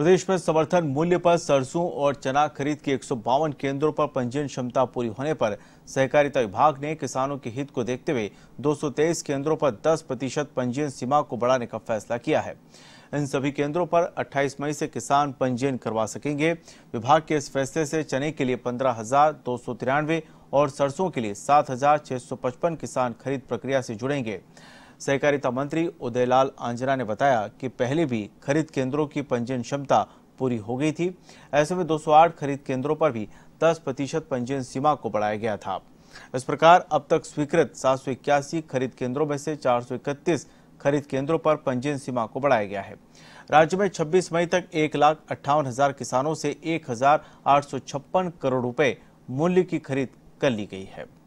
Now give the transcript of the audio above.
प्रदेश में समर्थन मूल्य पर सरसों और चना खरीद के एक केंद्रों पर पंजीयन क्षमता पूरी होने पर सहकारिता विभाग ने किसानों के हित को देखते हुए 223 केंद्रों पर 10 प्रतिशत पंजीयन सीमा को बढ़ाने का फैसला किया है इन सभी केंद्रों पर 28 मई से किसान पंजीयन करवा सकेंगे विभाग के इस फैसले से चने के लिए पंद्रह और सरसों के लिए सात किसान खरीद प्रक्रिया से जुड़ेंगे सहकारिता मंत्री उदयलाल आंजना ने बताया कि पहले भी खरीद केंद्रों की पंजीयन क्षमता पूरी हो गई थी ऐसे में 208 खरीद केंद्रों पर भी 10 प्रतिशत पंजीयन सीमा को बढ़ाया गया था इस प्रकार अब तक स्वीकृत सात खरीद केंद्रों में से चार खरीद केंद्रों पर पंजीयन सीमा को बढ़ाया गया है राज्य में 26 मई तक एक लाख अट्ठावन हजार किसानों से एक हजार आठ सौ छप्पन करोड़ रुपए मूल्य की खरीद कर ली गई है